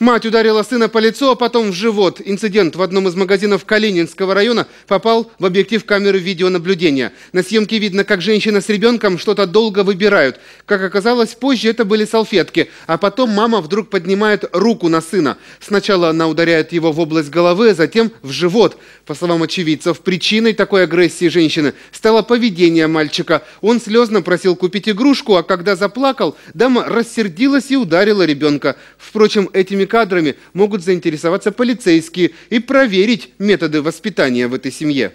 Мать ударила сына по лицу, а потом в живот. Инцидент в одном из магазинов Калининского района попал в объектив камеры видеонаблюдения. На съемке видно, как женщина с ребенком что-то долго выбирают. Как оказалось, позже это были салфетки. А потом мама вдруг поднимает руку на сына. Сначала она ударяет его в область головы, а затем в живот. По словам очевидцев, причиной такой агрессии женщины стало поведение мальчика. Он слезно просил купить игрушку, а когда заплакал, дама рассердилась и ударила ребенка. Впрочем, этими кадрами могут заинтересоваться полицейские и проверить методы воспитания в этой семье.